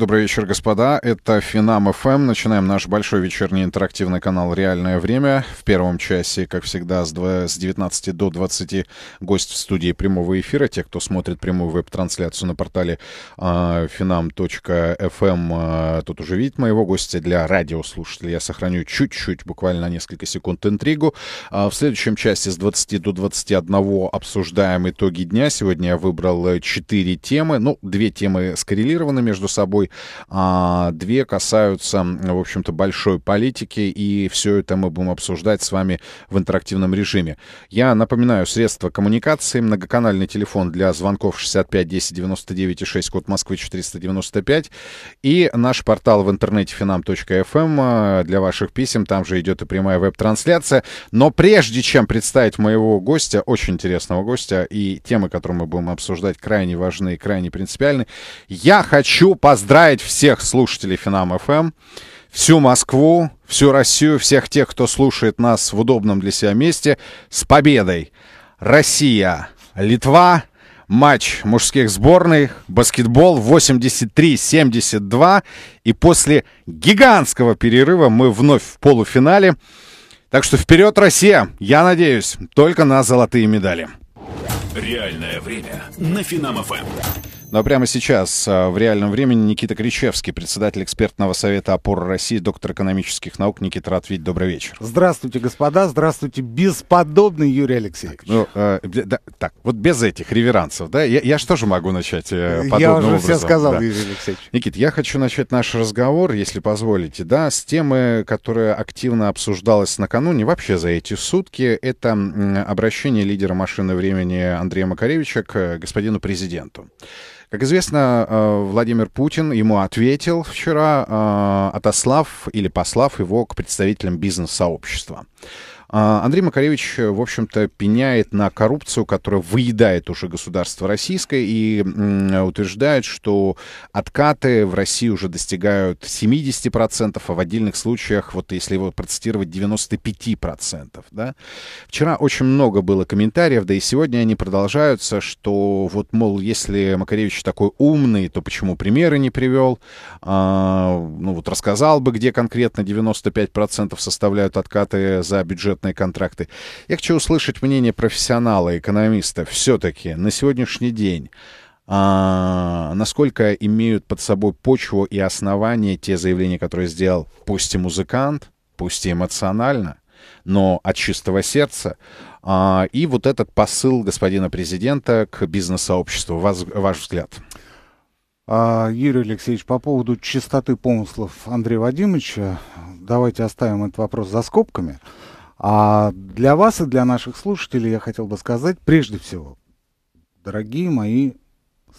Добрый вечер, господа. Это Финам ФМ. Эм. Начинаем наш большой вечерний интерактивный канал «Реальное время». В первом часе, как всегда, с 19 до 20 гость в студии прямого эфира. Те, кто смотрит прямую веб-трансляцию на портале finam.fm, а, тут эм, а, уже видит моего гостя. Для радиослушателей я сохраню чуть-чуть, буквально на несколько секунд интригу. А, в следующем часе с 20 до 21 обсуждаем итоги дня. Сегодня я выбрал 4 э, темы. Ну, две темы скоррелированы между собой собой. А, две касаются, в общем-то, большой политики, и все это мы будем обсуждать с вами в интерактивном режиме. Я напоминаю, средства коммуникации, многоканальный телефон для звонков 65 10 99 и 6, код Москвы 495, и наш портал в интернете finam.fm эм. для ваших писем, там же идет и прямая веб-трансляция. Но прежде чем представить моего гостя, очень интересного гостя, и темы, которые мы будем обсуждать, крайне важны и крайне принципиальны, я хочу поздравить поздравить всех слушателей Финам ФМ, эм, всю Москву, всю Россию, всех тех, кто слушает нас в удобном для себя месте, с победой. Россия, Литва, матч мужских сборных, баскетбол 83-72. И после гигантского перерыва мы вновь в полуфинале. Так что вперед, Россия! Я надеюсь, только на золотые медали. Реальное время на Финам-ФМ. Но прямо сейчас, а, в реальном времени, Никита Кричевский, председатель экспертного совета опоры России», доктор экономических наук. Никита Ратвить, добрый вечер. Здравствуйте, господа. Здравствуйте, бесподобный Юрий Алексеевич. Так, ну, э, да, так вот без этих реверансов, да? Я, я что же могу начать э, подобным Я уже образом? все сказал, да. Юрий Алексеевич. Никит, я хочу начать наш разговор, если позволите, да, с темы, которая активно обсуждалась накануне, вообще за эти сутки. Это обращение лидера машины времени Андрея Макаревича к э, господину президенту. Как известно, э, Владимир Путин ему ответил вчера, э, отослав или послав его к представителям бизнес-сообщества. А, Андрей Макаревич, э, в общем-то, пеняет на коррупцию, которая выедает уже государство российское, и утверждает, что откаты в России уже достигают 70%, а в отдельных случаях, вот если его процитировать, 95%. Да? Вчера очень много было комментариев, да и сегодня они продолжаются, что вот, мол, если Макаревич такой умный, то почему примеры не привел? А, ну вот рассказал бы, где конкретно 95% составляют откаты за бюджет бюджетные контракты. Я хочу услышать мнение профессионала, экономиста все-таки на сегодняшний день. А, насколько имеют под собой почву и основания те заявления, которые сделал пусть и музыкант, пусть и эмоционально, но от чистого сердца. А, и вот этот посыл господина президента к бизнес-сообществу. Ваш, ваш взгляд? А, Юрий Алексеевич, по поводу чистоты помыслов Андрея Вадимовича, давайте оставим этот вопрос за скобками. А для вас и для наших слушателей я хотел бы сказать, прежде всего, дорогие мои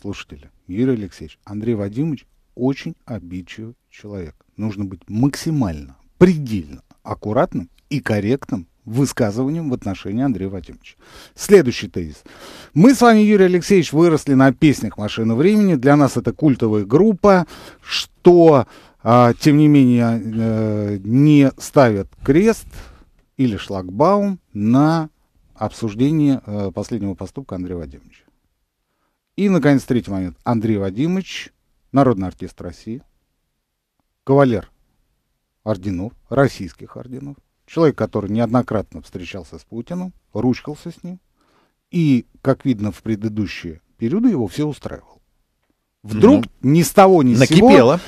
слушатели, Юрий Алексеевич, Андрей Вадимович очень обидчивый человек. Нужно быть максимально, предельно аккуратным и корректным высказыванием в отношении Андрея Вадимовича. Следующий тезис. Мы с вами, Юрий Алексеевич, выросли на песнях «Машина времени». Для нас это культовая группа, что, а, тем не менее, э, не ставят крест – или шлагбаум на обсуждение э, последнего поступка Андрея Вадимовича. И, наконец, третий момент. Андрей Вадимович, народный артист России, кавалер орденов, российских орденов, человек, который неоднократно встречался с Путиным, ручкался с ним, и, как видно, в предыдущие периоды его все устраивал. Вдруг ну, ни с того ни с сего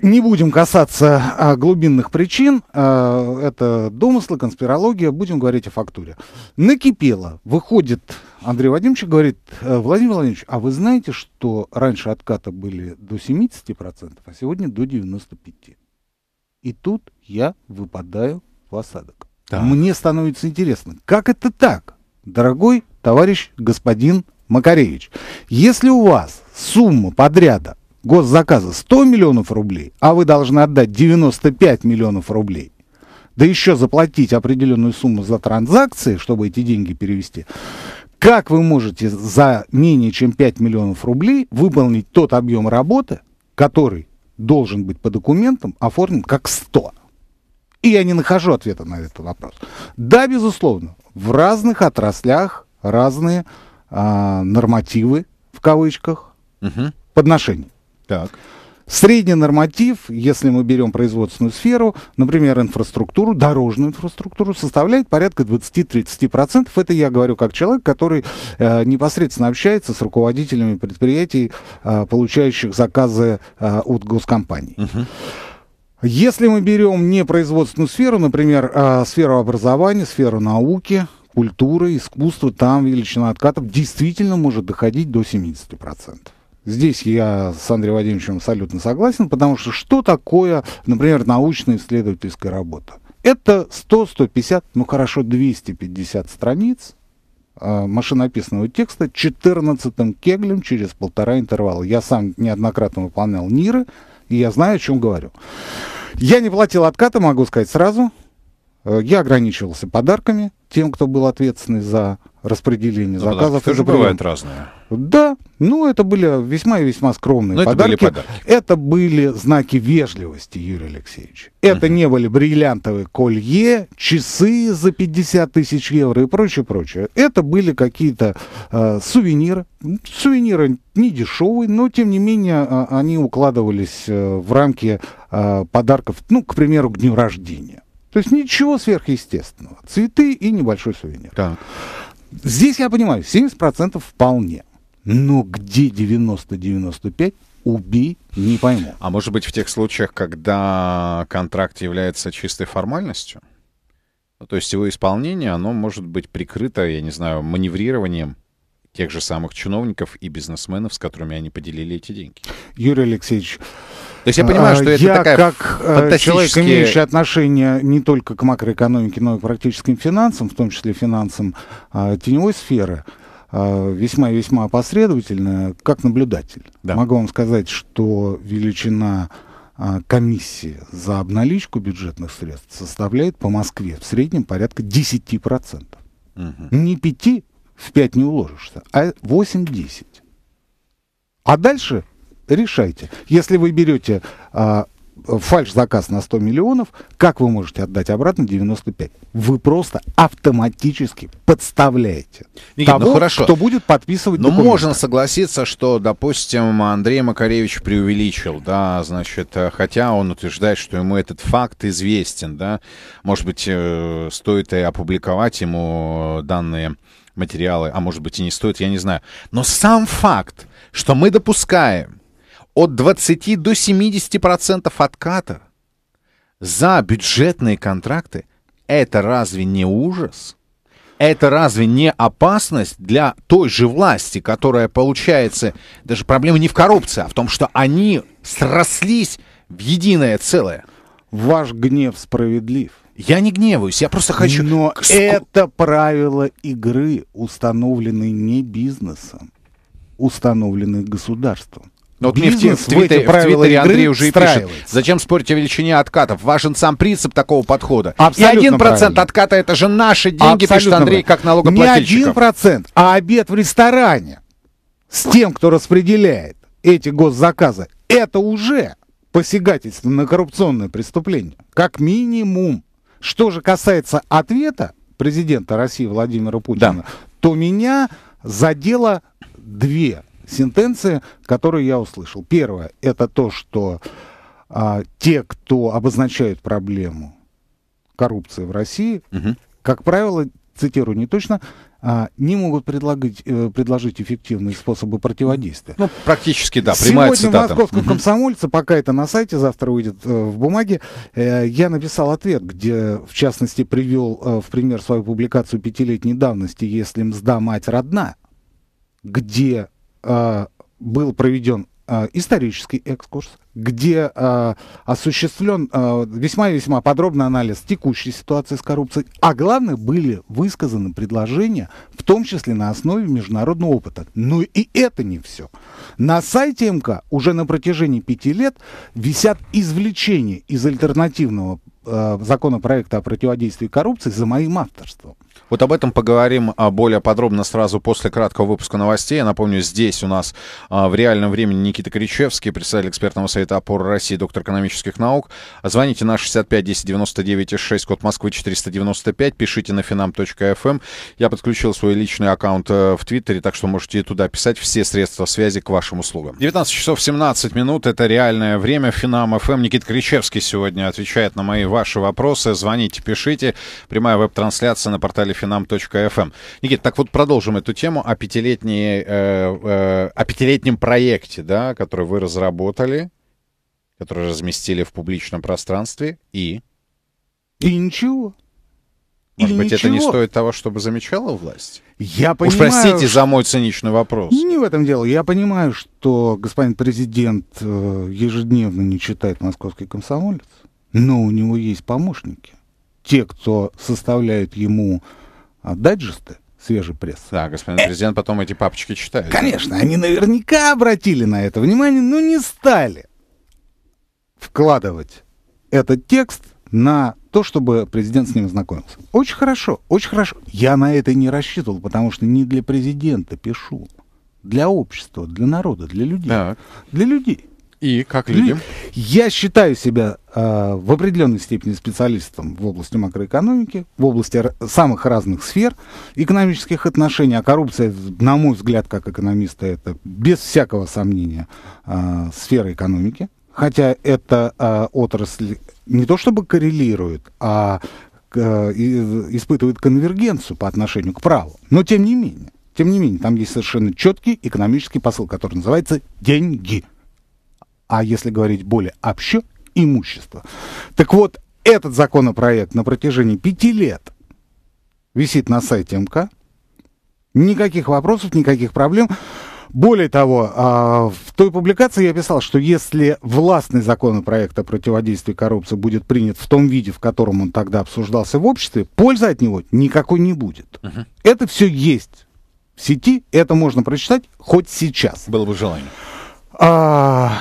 не будем касаться а, глубинных причин. А, это домыслы, конспирология. Будем говорить о фактуре. Накипело. Выходит Андрей Вадимович говорит, «Э, Владимир Владимирович, а вы знаете, что раньше отката были до 70%, а сегодня до 95%? И тут я выпадаю в осадок. Да. Мне становится интересно, как это так, дорогой товарищ господин Макаревич? Если у вас сумма подряда госзаказа 100 миллионов рублей, а вы должны отдать 95 миллионов рублей, да еще заплатить определенную сумму за транзакции, чтобы эти деньги перевести, как вы можете за менее чем 5 миллионов рублей выполнить тот объем работы, который должен быть по документам оформлен как 100? И я не нахожу ответа на этот вопрос. Да, безусловно, в разных отраслях разные а, нормативы, в кавычках, угу. подношений. Так. Средний норматив, если мы берем производственную сферу, например, инфраструктуру, дорожную инфраструктуру, составляет порядка 20-30%. Это я говорю как человек, который э, непосредственно общается с руководителями предприятий, э, получающих заказы э, от госкомпаний. Uh-huh. Если мы берем не производственную сферу, например, э, сферу образования, сферу науки, культуры, искусства, там величина откатов действительно может доходить до 70%. Здесь я с Андреем Вадимовичем абсолютно согласен, потому что что такое, например, научно-исследовательская работа? Это 100, 150, ну хорошо, 250 страниц а, машинописного текста 14 кеглем через полтора интервала. Я сам неоднократно выполнял НИРы, и я знаю, о чем говорю. Я не платил отката, могу сказать сразу. Э, я ограничивался подарками тем, кто был ответственный за распределение ну, заказов. Это же бывает разные. Да, ну это были весьма и весьма скромные Но ну, подарки. Это были, подарки. это были знаки вежливости, Юрий Алексеевич. Это угу. не были бриллиантовые колье, часы за 50 тысяч евро и прочее, прочее. Это были какие-то э, сувениры. Сувениры не дешевые, но тем не менее а, они укладывались э, в рамки э, подарков, ну, к примеру, к дню рождения. То есть ничего сверхъестественного. Цветы и небольшой сувенир. Так. Здесь я понимаю, 70% вполне. Но где 90-95? Убей, не пойму. А может быть в тех случаях, когда контракт является чистой формальностью? Ну, то есть его исполнение, оно может быть прикрыто, я не знаю, маневрированием тех же самых чиновников и бизнесменов, с которыми они поделили эти деньги. Юрий Алексеевич, то есть я понимаю, а, что это я такая как э, фантастически... человек, имеющий отношение не только к макроэкономике, но и к практическим финансам, в том числе финансам а, теневой сферы, весьма-весьма последовательно, как наблюдатель. Да. Могу вам сказать, что величина а, комиссии за обналичку бюджетных средств составляет по Москве в среднем порядка 10%. Угу. Не 5 в 5 не уложишься, а 8-10. А дальше решайте. Если вы берете а, фальш-заказ на 100 миллионов, как вы можете отдать обратно 95? Вы просто автоматически подставляете Никита, ну того, ну хорошо. кто будет подписывать Но ну, документы. можно согласиться, что, допустим, Андрей Макаревич преувеличил, да, значит, э, хотя он утверждает, что ему этот факт известен, да, может быть, э, стоит и опубликовать ему данные материалы, а может быть и не стоит, я не знаю. Но сам факт, что мы допускаем, от 20 до 70% отката за бюджетные контракты, это разве не ужас? Это разве не опасность для той же власти, которая получается, даже проблема не в коррупции, а в том, что они срослись в единое целое? Ваш гнев справедлив. Я не гневаюсь, я просто хочу... Но Ск... это правило игры, установленное не бизнесом, установленное государством. Вот мне в, твит, в, твит, в Твиттере Андрей уже и пишет, зачем спорить о величине откатов? Важен сам принцип такого подхода. Абсолютно и 1% правильно. отката это же наши деньги, Абсолютно пишет Андрей, как налогоплательщиков. Не 1%, а обед в ресторане с тем, кто распределяет эти госзаказы, это уже посягательство на коррупционное преступление. Как минимум. Что же касается ответа президента России Владимира Путина, да. то меня задело две сентенции, которые я услышал. Первое – это то, что а, те, кто обозначают проблему коррупции в России, угу. как правило, цитирую не точно, а, не могут предложить э, предложить эффективные способы противодействия. Ну, практически, да, прямая Сегодня цитата. Сегодня московском комсомольце, пока это на сайте, завтра выйдет э, в бумаге, э, я написал ответ, где, в частности, привел э, в пример свою публикацию пятилетней давности «Если мзда мать родна», где а, был проведен а, исторический экскурс, где э, осуществлен весьма-весьма э, весьма подробный анализ текущей ситуации с коррупцией, а главное, были высказаны предложения, в том числе на основе международного опыта. Но и это не все. На сайте МК уже на протяжении пяти лет висят извлечения из альтернативного Э, законопроекта о противодействии коррупции за моим авторством. Вот об этом поговорим а, более подробно сразу после краткого выпуска новостей. Я напомню, здесь у нас а, в реальном времени Никита Кричевский, председатель экспертного совета опоры России, доктор экономических наук. Звоните на 65 10 99 6, код Москвы 495, пишите на finam.fm. Эм. Я подключил свой личный аккаунт э, в Твиттере, так что можете туда писать все средства связи к вашим услугам. 19 часов 17 минут, это реальное время. Финам FM. Эм. Никита Кричевский сегодня отвечает на мои ваши вопросы, звоните, пишите. Прямая веб-трансляция на портале finam.fm. Эм. Никит, так вот продолжим эту тему о, пятилетней, э, э, о пятилетнем проекте, да, который вы разработали, который разместили в публичном пространстве и... И ничего. Может и быть, ничего. это не стоит того, чтобы замечала власть? Я понимаю, Уж простите что... за мой циничный вопрос. Не в этом дело. Я понимаю, что господин президент э, ежедневно не читает московский комсомолец. Но у него есть помощники. Те, кто составляют ему а, дайджесты свежий пресс. Да, господин э президент потом эти папочки читает. Конечно, они наверняка обратили на это внимание, но не стали вкладывать этот текст на то, чтобы президент с ним ознакомился. Очень хорошо, очень хорошо. Я на это не рассчитывал, потому что не для президента пишу. Для общества, для народа, для людей. Так. Для людей. И как людям? Я считаю себя э, в определенной степени специалистом в области макроэкономики, в области самых разных сфер экономических отношений. А коррупция, на мой взгляд, как экономиста, это без всякого сомнения э, сфера экономики. Хотя эта э, отрасль не то чтобы коррелирует, а э, испытывает конвергенцию по отношению к праву. Но тем не менее. Тем не менее, там есть совершенно четкий экономический посыл, который называется «деньги» а если говорить более общо, имущество. Так вот, этот законопроект на протяжении пяти лет висит на сайте МК. Никаких вопросов, никаких проблем. Более того, а, в той публикации я писал, что если властный законопроект о противодействии коррупции будет принят в том виде, в котором он тогда обсуждался в обществе, пользы от него никакой не будет. Угу. Это все есть в сети, это можно прочитать хоть сейчас. Было бы желание. А...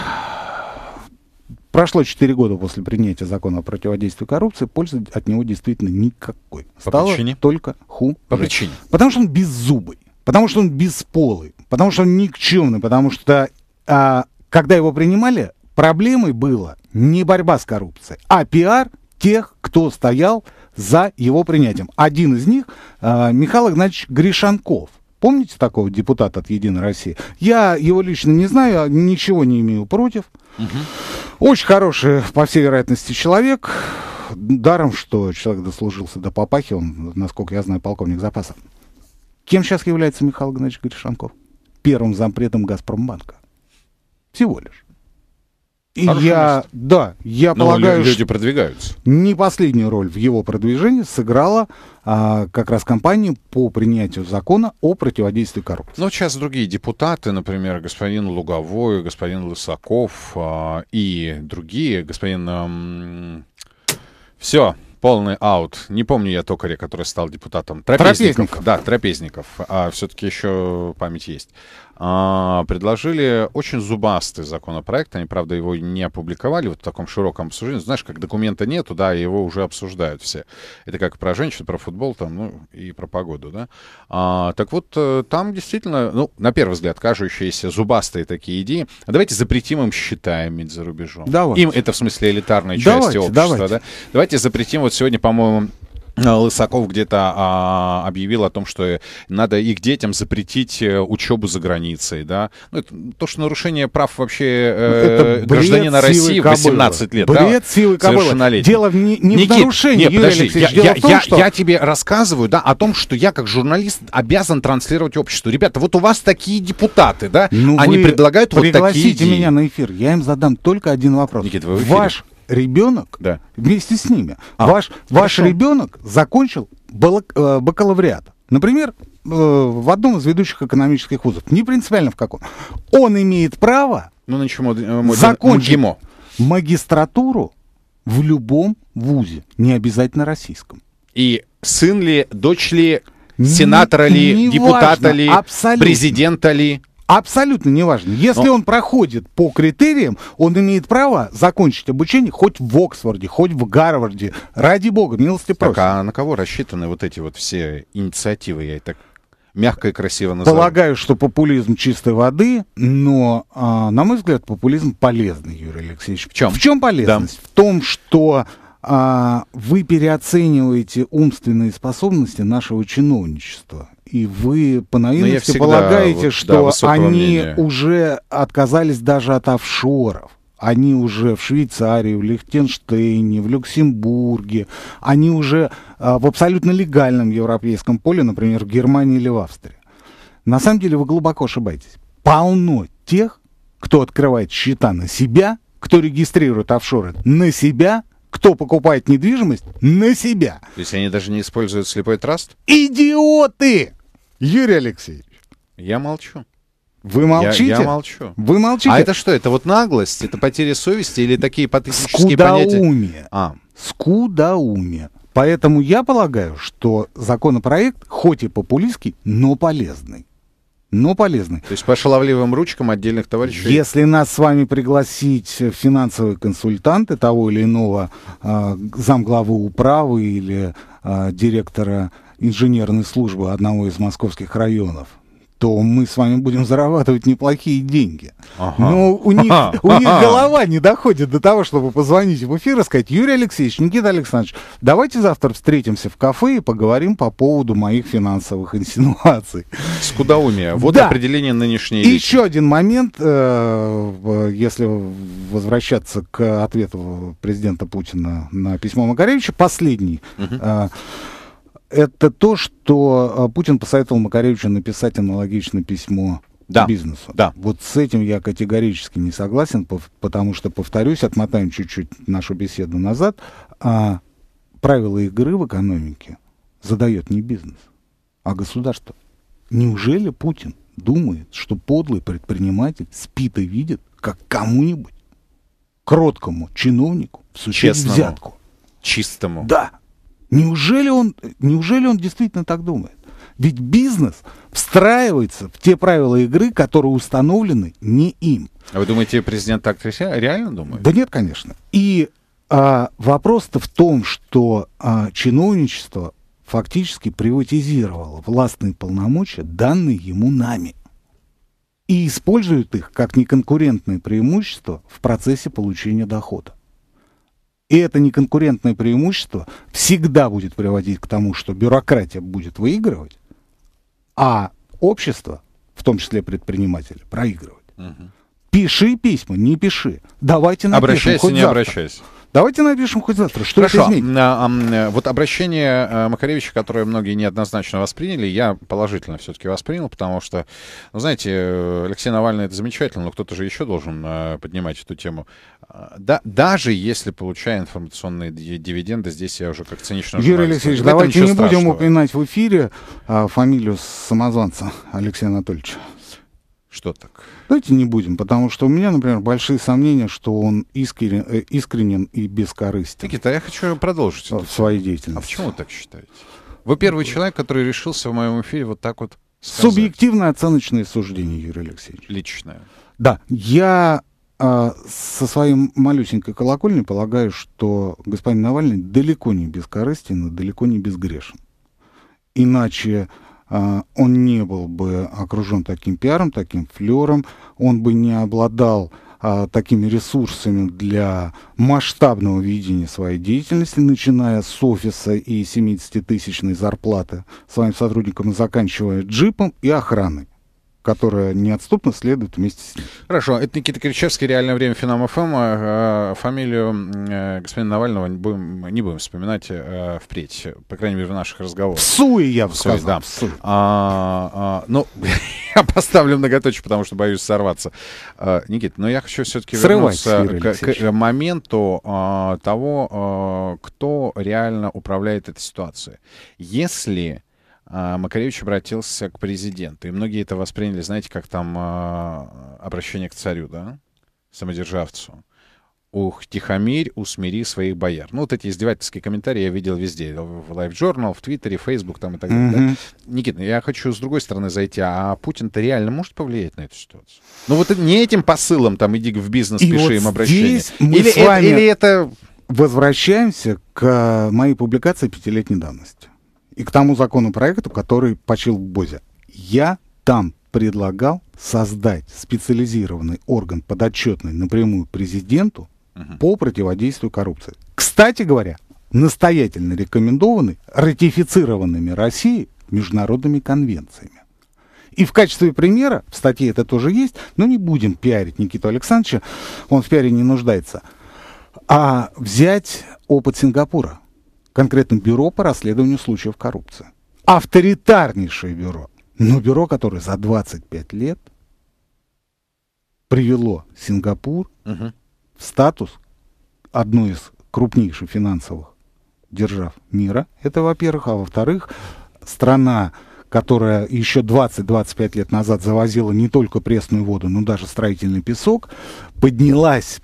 Прошло 4 года после принятия закона о противодействии коррупции, пользы от него действительно никакой. По Стало причине? только ху. По причине? Потому что он беззубый, потому что он бесполый, потому что он никчемный, потому что а, когда его принимали, проблемой было не борьба с коррупцией, а пиар тех, кто стоял за его принятием. Один из них а, Михаил Игнатьевич Гришанков. Помните такого депутата от «Единой России»? Я его лично не знаю, а ничего не имею против. Угу. Очень хороший, по всей вероятности, человек. Даром, что человек дослужился до папахи, он, насколько я знаю, полковник запаса. Кем сейчас является Михаил Геннадьевич Гришанков? Первым зампредом «Газпромбанка». Всего лишь. Хорошее я, да, я Но полагаю, люди что продвигаются. Не последнюю роль в его продвижении сыграла а, как раз кампания по принятию закона о противодействии коррупции. Но ну, сейчас другие депутаты, например, господин Луговой, господин Лысаков а, и другие, господин... А, все, полный аут. Не помню я токаря, который стал депутатом. Трапезников. трапезников. Да, трапезников. А все-таки еще память есть. А, предложили очень зубастый законопроект. Они, правда, его не опубликовали вот в таком широком обсуждении. Знаешь, как документа нету, да, его уже обсуждают все. Это как про женщин, про футбол там, ну, и про погоду, да. А, так вот, э, там действительно, ну, на первый взгляд, кажущиеся зубастые такие идеи. А давайте запретим им счета иметь за рубежом. Давайте. Им это, в смысле, элитарная часть давайте, общества, давайте. да. Давайте запретим, вот сегодня, по-моему, а, Лысаков где-то а, объявил о том, что э, надо их детям запретить э, учебу за границей, да. Ну, это то, что нарушение прав вообще э, ну, это гражданина России в 18 лет, бред да, силы совершеннолетний. Дело не, не Никит, в нарушении, нет, Юрий подожди, Алексеевич. Я, я, том, я, что... я тебе рассказываю, да, о том, что я как журналист обязан транслировать обществу. Ребята, вот у вас такие депутаты, да, ну они предлагают вот такие идеи. Пригласите меня на эфир, я им задам только один вопрос. Никит, вы Ваш ребенок да. вместе с ними. А, ваш, ваш ребенок закончил э, бакалавриат. Например, э, в одном из ведущих экономических вузов, не принципиально в каком, он имеет право ну, на чему, э, закончить МГИМО. магистратуру в любом вузе, не обязательно российском. И сын ли, дочь ли, сенатора ли, не депутата важно, ли, абсолютно. президента ли? Абсолютно неважно. Если Но... он проходит по критериям, он имеет право закончить обучение хоть в Оксфорде, хоть в Гарварде. Ради бога, милости просим. Так, а на кого рассчитаны вот эти вот все инициативы, я и так мягко и красиво назову. Полагаю, что популизм чистой воды, но, э, на мой взгляд, популизм полезный, Юрий Алексеевич. В чем? В чем полезность? Да. В том, что а, вы переоцениваете умственные способности нашего чиновничества. И вы по ну, наивности полагаете, вот, что да, они мнения. уже отказались даже от офшоров. Они уже в Швейцарии, в Лихтенштейне, в Люксембурге. Они уже а, в абсолютно легальном европейском поле, например, в Германии или в Австрии. На самом деле вы глубоко ошибаетесь. Полно тех, кто открывает счета на себя, кто регистрирует офшоры на себя кто покупает недвижимость, на себя. То есть они даже не используют слепой траст? Идиоты! Юрий Алексеевич. Я молчу. Вы молчите? Я, я молчу. Вы молчите. А это что? Это вот наглость? Это потеря совести или такие патетические понятия? Скудоумие. А. Скудоумие. Поэтому я полагаю, что законопроект, хоть и популистский, но полезный но полезный. То есть по шаловливым ручкам отдельных товарищей? Если нас с вами пригласить финансовые консультанты того или иного э, замглавы управы или э, директора инженерной службы одного из московских районов, то мы с вами будем зарабатывать неплохие деньги. Ага. Но у них, у них голова не доходит до того, чтобы позвонить в эфир и сказать, Юрий Алексеевич, Никита Александрович, давайте завтра встретимся в кафе и поговорим по поводу моих финансовых инсинуаций. Скудоумие. Вот да. определение нынешней И Еще один момент, э, если возвращаться к ответу президента Путина на письмо Макаревича, последний. Угу это то, что а, Путин посоветовал Макаревичу написать аналогичное письмо да. бизнесу. Да. Вот с этим я категорически не согласен, потому что, повторюсь, отмотаем чуть-чуть нашу беседу назад, а правила игры в экономике задает не бизнес, а государство. Неужели Путин думает, что подлый предприниматель спит и видит, как кому-нибудь, кроткому чиновнику, в Честному. взятку? Чистому. Да. Неужели он, неужели он действительно так думает? Ведь бизнес встраивается в те правила игры, которые установлены не им. А вы думаете, президент так реально думает? Да нет, конечно. И а, вопрос-то в том, что а, чиновничество фактически приватизировало властные полномочия, данные ему нами и использует их как неконкурентное преимущество в процессе получения дохода. И это неконкурентное преимущество всегда будет приводить к тому, что бюрократия будет выигрывать, а общество, в том числе предприниматели, проигрывать. Угу. Пиши письма, не пиши. Давайте напишем. Обращайся, хоть не завтра. обращайся. Давайте напишем хоть завтра, что Хорошо. это а, а, э, вот обращение э, Макаревича, которое многие неоднозначно восприняли, я положительно все-таки воспринял, потому что, ну, знаете, э, Алексей Навальный это замечательно, но кто-то же еще должен поднимать эту тему. А, да, даже если получая информационные дивиденды, здесь я уже как цинично... Юрий Алексеевич, давайте не будем упоминать в эфире фамилию самозванца Алексея Анатольевича. Что так? Давайте не будем, потому что у меня, например, большие сомнения, что он искрен, э, искренен и бескорыстен. Никита, а я хочу продолжить в своей деятельности. А почему вы так считаете? Вы первый человек, который решился в моем эфире вот так вот сказать. Субъективное оценочное суждение, Юрий Алексеевич. Личное. Да, я э, со своим малюсенькой колокольней полагаю, что господин Навальный далеко не бескорыстен и далеко не безгрешен. Иначе а, он не был бы окружен таким пиаром, таким флером, он бы не обладал а, такими ресурсами для масштабного видения своей деятельности, начиная с офиса и 70-тысячной зарплаты своим сотрудникам, заканчивая джипом и охраной которая неотступно следует вместе с ним. Хорошо. Это Никита Кричевский, «Реальное время Финам ФМ». А, а фамилию э, господина Навального не будем, не будем вспоминать э, впредь, по крайней мере, в наших разговорах. Псуй, я бы сказал. Да. Псуй. А, а, ну, я поставлю многоточие, потому что боюсь сорваться. А, Никит, но ну, я хочу все-таки вернуться к, к моменту а, того, а, кто реально управляет этой ситуацией. Если а, Макаревич обратился к президенту. И многие это восприняли, знаете, как там а, обращение к царю, да, самодержавцу. Ух, тихомирь, усмири своих бояр. Ну, вот эти издевательские комментарии я видел везде. В Life Journal, в Твиттере, Facebook там и так далее. Mm-hmm. Да? Никита, я хочу с другой стороны зайти. А Путин-то реально может повлиять на эту ситуацию? Ну, вот не этим посылом, там, иди в бизнес, и пиши вот им обращение. или, вами... это, или это... Возвращаемся к моей публикации пятилетней давности и к тому законопроекту, который почил в БОЗе. Я там предлагал создать специализированный орган подотчетный напрямую президенту угу. по противодействию коррупции. Кстати говоря, настоятельно рекомендованы ратифицированными Россией международными конвенциями. И в качестве примера, в статье это тоже есть, но не будем пиарить Никиту Александровича, он в пиаре не нуждается, а взять опыт Сингапура конкретно бюро по расследованию случаев коррупции. Авторитарнейшее бюро. Но бюро, которое за 25 лет привело Сингапур угу. в статус одной из крупнейших финансовых держав мира. Это, во-первых. А во-вторых, страна, которая еще 20-25 лет назад завозила не только пресную воду, но даже строительный песок, поднялась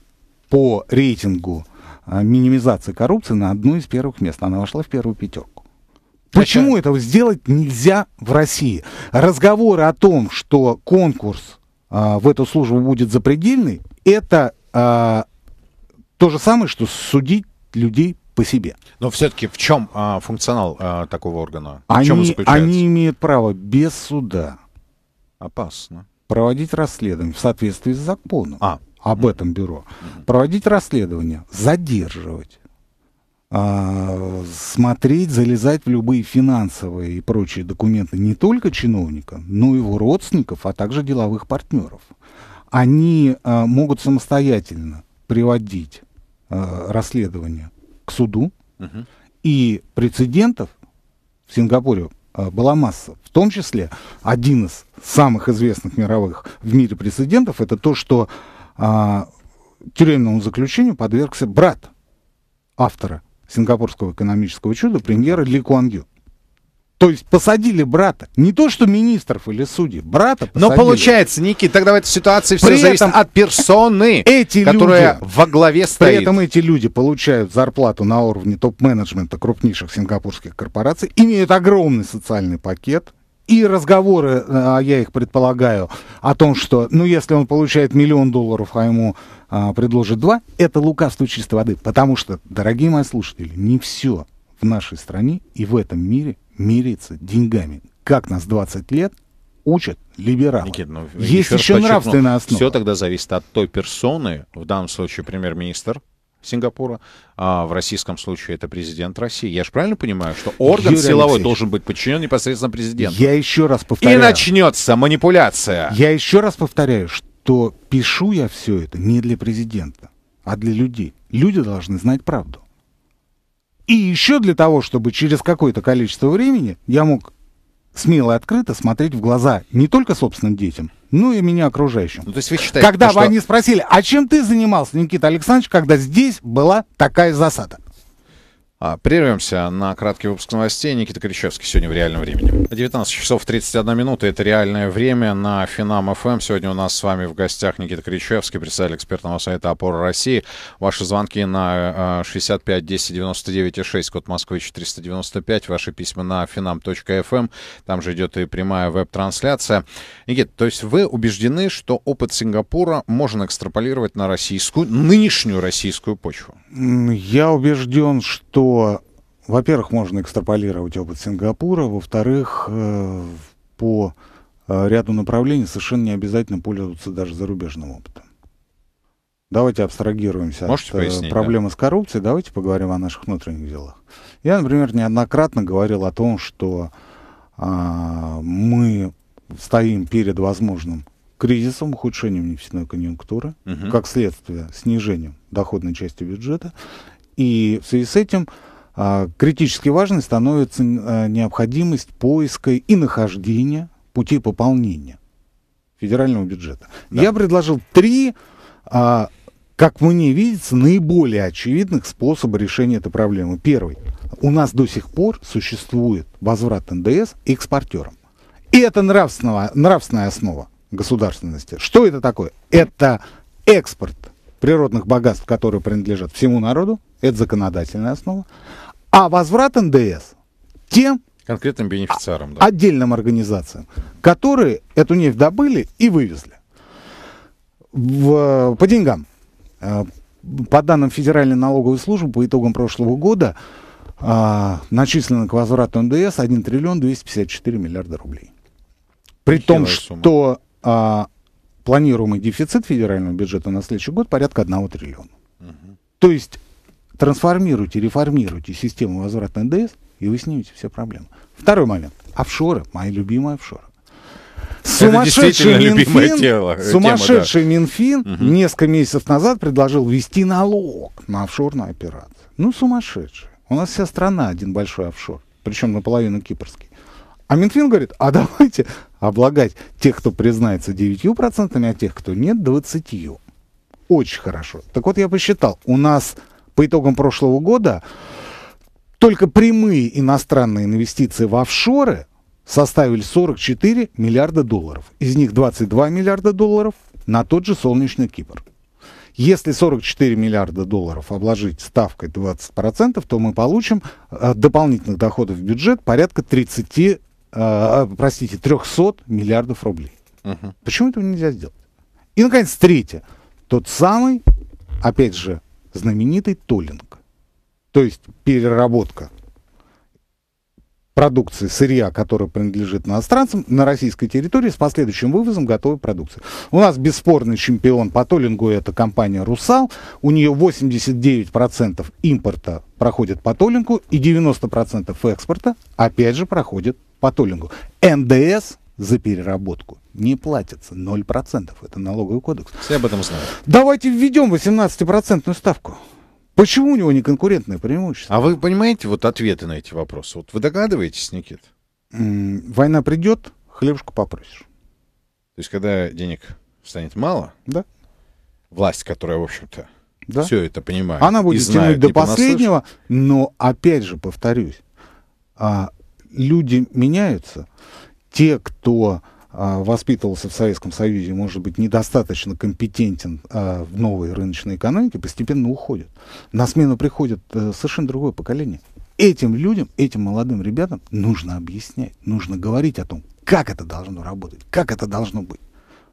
по рейтингу а, минимизации коррупции на одну из первых мест. Она вошла в первую пятерку. Почему это... А- этого сделать нельзя в России? Разговоры о том, что конкурс а, в эту службу будет запредельный, это а, то же самое, что судить людей по себе. Но все-таки в чем а, функционал а, такого органа? В они, чем заключается? Они имеют право без суда. Опасно. Проводить расследование в соответствии с законом. А, об этом бюро, проводить расследование, задерживать а, смотреть, залезать в любые финансовые и прочие документы не только чиновника, но и его родственников, а также деловых партнеров. Они а, могут самостоятельно приводить а, расследование к суду, и прецедентов в Сингапуре а, была масса. В том числе один из самых известных мировых в мире прецедентов это то, что а, тюремному заключению подвергся брат автора сингапурского экономического чуда, премьера Ли Куан Ю. То есть посадили брата. Не то, что министров или судей, брата посадили. Но получается, Ники, тогда в этой ситуации все при зависит этом от персоны, эти которая люди, во главе стоит. При этом эти люди получают зарплату на уровне топ-менеджмента крупнейших сингапурских корпораций, имеют огромный социальный пакет, и разговоры, э, а я их предполагаю, о том, что, ну, если он получает миллион долларов, а ему а, предложат два, это лукавство чистой воды. Потому что, дорогие мои слушатели, не все в нашей стране и в этом мире мирится деньгами. Как нас 20 лет учат либералы. Никит, ну, Есть еще, еще нравственная основа. Все тогда зависит от той персоны, в данном случае премьер-министр, Сингапура, а в российском случае это президент России. Я же правильно понимаю, что орган Юрий силовой Алексеевич, должен быть подчинен непосредственно президенту? Я еще раз повторяю. И начнется манипуляция. Я еще раз повторяю, что пишу я все это не для президента, а для людей. Люди должны знать правду. И еще для того, чтобы через какое-то количество времени я мог смело и открыто смотреть в глаза не только собственным детям, но и меня окружающим. Ну, то есть вы считаете, когда то, ну, что... они спросили, а чем ты занимался, Никита Александрович, когда здесь была такая засада? А, прервемся на краткий выпуск новостей. Никита Кричевский сегодня в реальном времени. 19 часов 31 минута. Это реальное время на Финам ФМ. Эм. Сегодня у нас с вами в гостях Никита Кричевский, представитель экспертного совета «Опора России». Ваши звонки на 65 10 99 6, код Москвы 495. Ваши письма на finam.fm. Эм. Там же идет и прямая веб-трансляция. Никита, то есть вы убеждены, что опыт Сингапура можно экстраполировать на российскую, нынешнюю российскую почву? Я убежден, что то, во-первых, можно экстраполировать опыт Сингапура, во-вторых, э, по э, ряду направлений совершенно не обязательно пользоваться даже зарубежным опытом. Давайте абстрагируемся Можете от э, пояснить, проблемы да? с коррупцией, давайте поговорим о наших внутренних делах. Я, например, неоднократно говорил о том, что а, мы стоим перед возможным кризисом, ухудшением нефтяной конъюнктуры, угу. как следствие снижением доходной части бюджета и в связи с этим а, критически важной становится а, необходимость поиска и нахождения путей пополнения федерального бюджета. Да. Я предложил три, а, как мне видится, наиболее очевидных способа решения этой проблемы. Первый. У нас до сих пор существует возврат НДС экспортерам. И это нравственная основа государственности. Что это такое? Это экспорт природных богатств, которые принадлежат всему народу, это законодательная основа, а возврат НДС тем конкретным бенефициарам, да. отдельным организациям, которые эту нефть добыли и вывезли. В, по деньгам. Э, по данным Федеральной налоговой службы, по итогам прошлого года а, начислено к возврату НДС 1 триллион 254 миллиарда рублей. При Хилая том, сумма. что э, планируемый дефицит федерального бюджета на следующий год порядка 1 триллиона. Угу. То есть трансформируйте, реформируйте систему возврата НДС, и вы снимете все проблемы. Второй момент. Офшоры. Мои любимые офшоры. Сумасшедший Это Минфин, тело, сумасшедший тема, да. Минфин угу. несколько месяцев назад предложил ввести налог на офшорные операцию. Ну, сумасшедший. У нас вся страна один большой офшор, причем наполовину кипрский. А Минфин говорит, а давайте облагать тех, кто признается 9%, а тех, кто нет, 20%. Очень хорошо. Так вот, я посчитал, у нас по итогам прошлого года только прямые иностранные инвестиции в офшоры составили 44 миллиарда долларов. Из них 22 миллиарда долларов на тот же солнечный Кипр. Если 44 миллиарда долларов обложить ставкой 20%, то мы получим э, дополнительных доходов в бюджет порядка 30 а, а, простите, 300 миллиардов рублей. Угу. Почему этого нельзя сделать? И, наконец, третье. Тот самый, опять же, знаменитый Толлинг. То есть переработка продукции, сырья, которое принадлежит иностранцам, на российской территории с последующим вывозом готовой продукции. У нас бесспорный чемпион по толлингу это компания «Русал». У нее 89% импорта проходит по толлингу и 90% экспорта, опять же, проходит по толлингу. НДС за переработку не платится. 0% это налоговый кодекс. Все об этом знают. Давайте введем 18% ставку. Почему у него не конкурентное преимущество? А вы понимаете вот ответы на эти вопросы? Вот вы догадываетесь, Никит? Война придет, хлебушку попросишь. То есть, когда денег станет мало, да. власть, которая, в общем-то, да. все это понимает. Она будет знает, тянуть до последнего, но опять же повторюсь, а, люди меняются. Те, кто а, воспитывался в Советском Союзе, может быть, недостаточно компетентен а, в новой рыночной экономике, постепенно уходит. На смену приходит а, совершенно другое поколение. Этим людям, этим молодым ребятам нужно объяснять, нужно говорить о том, как это должно работать, как это должно быть.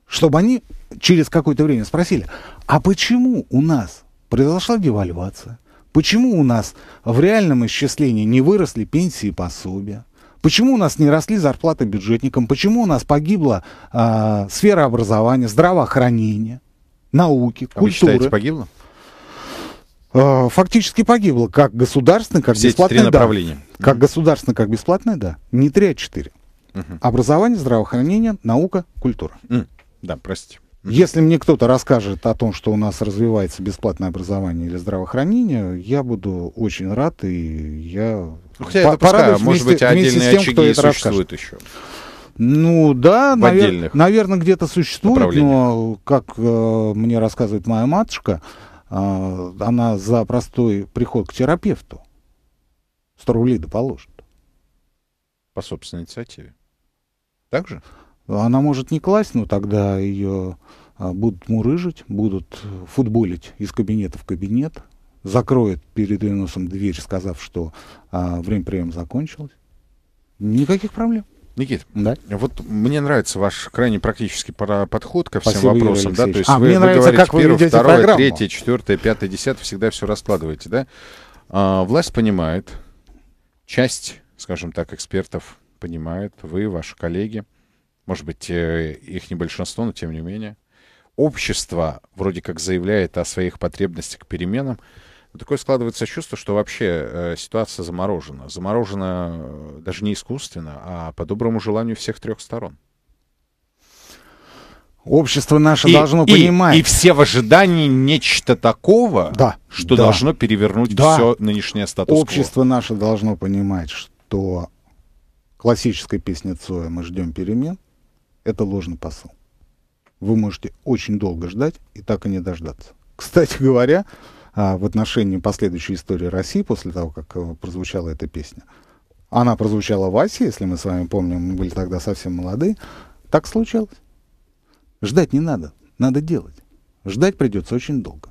Чтобы они через какое-то время спросили, а почему у нас произошла девальвация? Почему у нас в реальном исчислении не выросли пенсии и пособия? Почему у нас не росли зарплаты бюджетникам? Почему у нас погибла э, сфера образования, здравоохранения, науки, а культуры? Вы считаете, погибла? А, фактически погибло, как государственное, как Все бесплатное. Эти три направления. Да. Как государственное, как бесплатное, да. Не три, а четыре. Угу. Образование, здравоохранение, наука, культура. Да, простите. Если мне кто-то расскажет о том, что у нас развивается бесплатное образование или здравоохранение, я буду очень рад, и я ну, Хотя я допускаю, может быть, отдельные тем, очаги это существует еще. Ну да, навер... наверное, где-то существует, но как э, мне рассказывает моя матушка, э, она за простой приход к терапевту 100 рублей доположит. По собственной инициативе. Так же? Она может не класть, но тогда ее а, будут мурыжить, будут футболить из кабинета в кабинет, закроет перед ее носом дверь, сказав, что а, время приема закончилось. Никаких проблем. Никит, да? вот мне нравится ваш крайне практический подход ко всем Спасибо, вопросам, да, то есть а, вы, мне вы говорите как вы первое, второе, программу. третье, четвертое, пятое, десятое, всегда все раскладываете, да? А, власть понимает, часть, скажем так, экспертов понимает, вы, ваши коллеги, может быть, э, их не большинство, но тем не менее. Общество вроде как заявляет о своих потребностях к переменам, такое складывается чувство, что вообще э, ситуация заморожена. Заморожена э, даже не искусственно, а по доброму желанию всех трех сторон. Общество наше и, должно и, понимать. И все в ожидании нечто такого, да, что да, должно перевернуть да. все нынешнее статус-кво. Общество наше должно понимать, что классической песни Цоя «Мы ждем перемен» Это ложный посыл. Вы можете очень долго ждать и так и не дождаться. Кстати говоря, а, в отношении последующей истории России, после того, как э, прозвучала эта песня, она прозвучала в Асии, если мы с вами помним, мы были тогда совсем молоды. так случалось. Ждать не надо, надо делать. Ждать придется очень долго.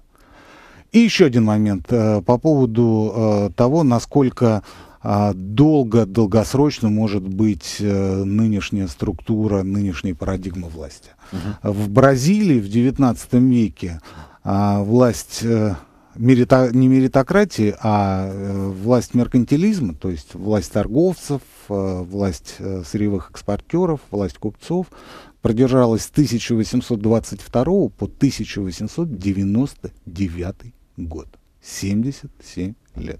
И еще один момент э, по поводу э, того, насколько а долго, долгосрочно может быть э, нынешняя структура, нынешняя парадигма власти. Угу. В Бразилии в XIX веке а, власть э, мерито, не меритократии, а э, власть меркантилизма, то есть власть торговцев, власть сырьевых экспортеров, власть купцов, продержалась с 1822 по 1899 год. 77 лет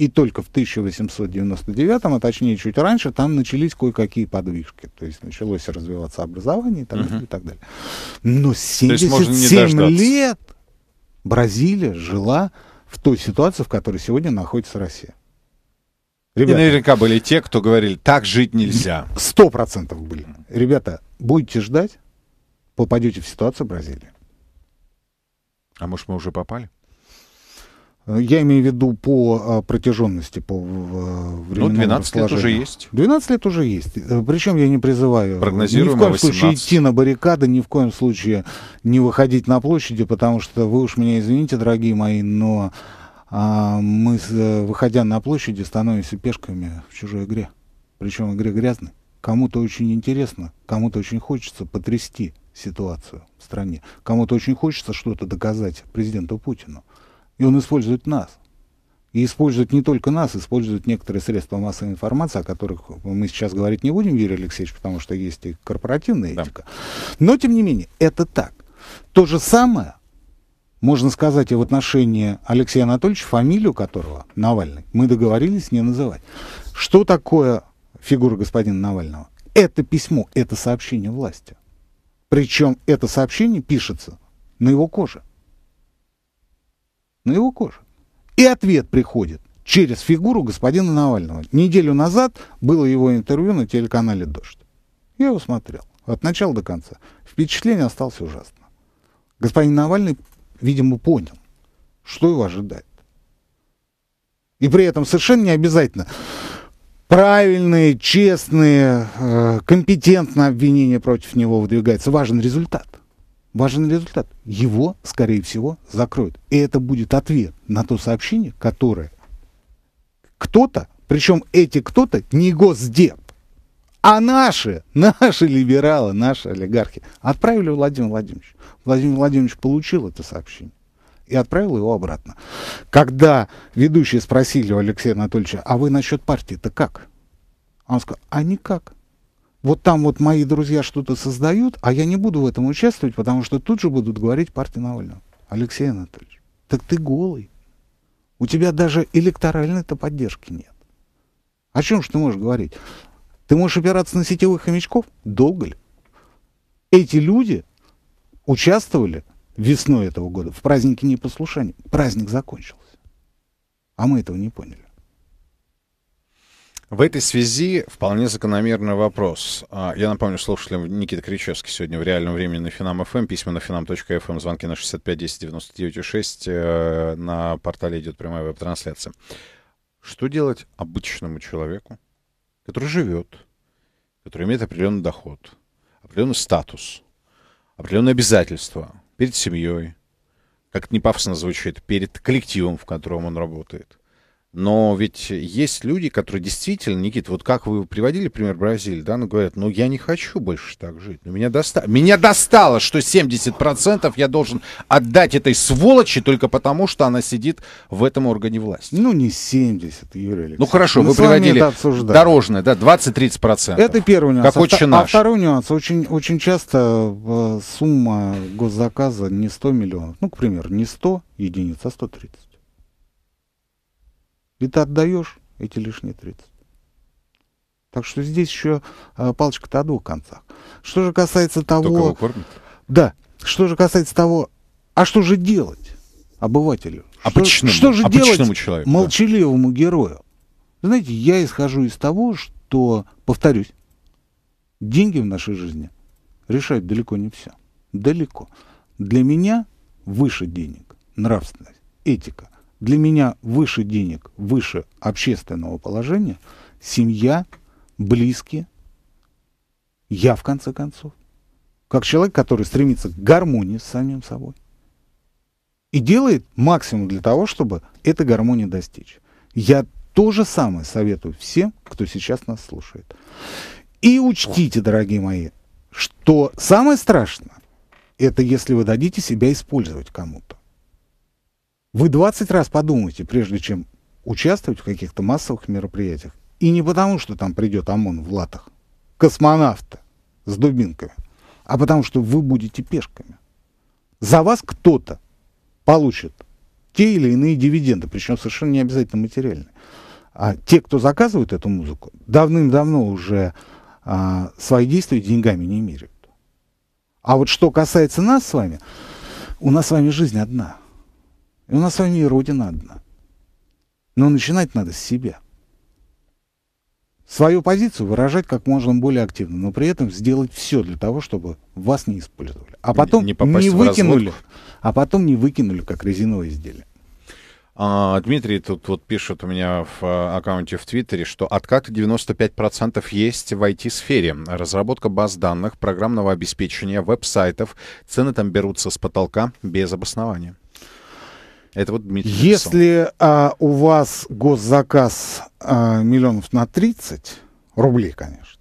и только в 1899, а точнее чуть раньше, там начались кое-какие подвижки. То есть началось развиваться образование и так, далее, угу. и так далее. Но 77 лет Бразилия жила в той ситуации, в которой сегодня находится Россия. Ребята, и наверняка были те, кто говорили, так жить нельзя. Сто процентов были. Ребята, будете ждать, попадете в ситуацию Бразилии. А может, мы уже попали? Э, я имею в виду по а, протяженности, по а, времени. Ну, 12 лет уже есть. 12 лет уже есть. Причем я не призываю э, ни в коем а случае идти на баррикады, ни в коем случае не выходить на площади, потому что вы уж меня извините, дорогие мои, но а, мы, э, выходя на площади, становимся пешками в чужой игре. Причем в игре грязной. Кому-то очень интересно, кому-то очень хочется потрясти ситуацию в стране. Кому-то очень хочется что-то доказать президенту Путину. И он использует нас. И использует не только нас, использует некоторые средства массовой информации, о которых мы сейчас говорить не будем, Юрий Алексеевич, потому что есть и корпоративная да. Но, тем не менее, это так. То же самое можно сказать и в отношении Алексея Анатольевича, фамилию которого, Навальный, мы договорились не называть. Что такое фигура господина Навального? Это письмо, это сообщение власти. Причем это сообщение пишется на его коже на его коже. И ответ приходит через фигуру господина Навального. Неделю назад было его интервью на телеканале «Дождь». Я его смотрел от начала до конца. Впечатление осталось ужасно. Господин Навальный, видимо, понял, что его ожидает. И при этом совершенно не обязательно правильные, честные, э, компетентные обвинения против него выдвигаются. Важен результат важен результат. Его, скорее всего, закроют. И это будет ответ на то сообщение, которое кто-то, причем эти кто-то не госдеп, а наши, наши либералы, наши олигархи отправили Владимиру Владимировичу. Владимир Владимирович получил это сообщение и отправил его обратно. Когда ведущие спросили у Алексея Анатольевича, а вы насчет партии-то как? Он сказал, а никак вот там вот мои друзья что-то создают, а я не буду в этом участвовать, потому что тут же будут говорить партия Навального. Алексей Анатольевич, так ты голый. У тебя даже электоральной-то поддержки нет. О чем же ты можешь говорить? Ты можешь опираться на сетевых хомячков? Долго ли? Эти люди участвовали весной этого года в празднике непослушания. Праздник закончился. А мы этого не поняли. В этой связи вполне закономерный вопрос. А, я напомню слушателям Никита Кричевский сегодня в реальном времени на Финам ФМ, эм, письма на финам.фм, эм, звонки на 65 10 99 6. На портале идет прямая веб-трансляция. Что делать обычному человеку, который живет, который имеет определенный доход, определенный статус, определенные обязательства перед семьей, как это не пафосно звучит, перед коллективом, в котором он работает, но ведь есть люди, которые действительно, Никит, вот как вы приводили пример Бразилии, да, ну говорят, ну я не хочу больше так жить, ну меня достало, меня достало, что 70% я должен отдать этой сволочи только потому, что она сидит в этом органе власти. Ну не 70, Юрий Алексеевич. Ну хорошо, Мы вы приводили дорожное, да, 20-30%. Это первый нюанс. Как а, а наш. второй нюанс, очень, очень часто э, сумма госзаказа не 100 миллионов, ну, к примеру, не 100 единиц, а 130. И ты отдаешь эти лишние 30. Так что здесь еще а, палочка-то о двух концах. Что же касается того... Кто кого Да. Что же касается того, а что же делать обывателю? А что, Что же делать человеку, молчаливому да? герою? Знаете, я исхожу из того, что, повторюсь, деньги в нашей жизни решают далеко не все. Далеко. Для меня выше денег нравственность, этика, для меня выше денег, выше общественного положения, семья, близкие, я в конце концов, как человек, который стремится к гармонии с самим собой. И делает максимум для того, чтобы этой гармонии достичь. Я то же самое советую всем, кто сейчас нас слушает. И учтите, дорогие мои, что самое страшное, это если вы дадите себя использовать кому-то. Вы 20 раз подумайте, прежде чем участвовать в каких-то массовых мероприятиях. И не потому, что там придет ОМОН в латах, космонавты с дубинками, а потому что вы будете пешками. За вас кто-то получит те или иные дивиденды, причем совершенно не обязательно материальные. А те, кто заказывает эту музыку, давным-давно уже а, свои действия деньгами не меряют. А вот что касается нас с вами, у нас с вами жизнь одна – и у нас с вами и Родина одна. Но начинать надо с себя. Свою позицию выражать как можно более активно, но при этом сделать все для того, чтобы вас не использовали. А потом не, не выкинули. А потом не выкинули, как резиновое изделие. А, Дмитрий тут вот пишет у меня в а, аккаунте в Твиттере, что откаты 95% есть в IT-сфере. Разработка баз данных, программного обеспечения, веб-сайтов. Цены там берутся с потолка без обоснования. Это вот Дмитрий Если а, у вас госзаказ а, миллионов на 30 рублей, конечно,